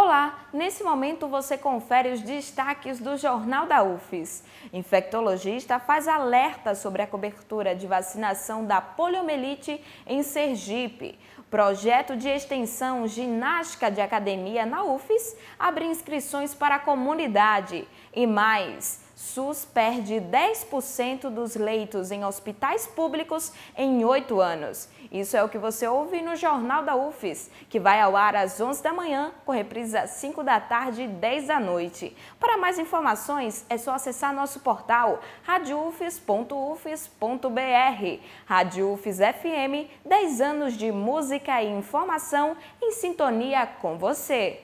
Olá, nesse momento você confere os destaques do Jornal da UFES. Infectologista faz alerta sobre a cobertura de vacinação da poliomielite em Sergipe. Projeto de extensão ginástica de academia na UFES abre inscrições para a comunidade. E mais, SUS perde 10% dos leitos em hospitais públicos em oito anos. Isso é o que você ouve no Jornal da UFES, que vai ao ar às 11 da manhã, com reprisa às 5 da tarde e 10 da noite. Para mais informações, é só acessar nosso portal radioufes.ufes.br. Rádio UFES FM, 10 anos de música e informação em sintonia com você.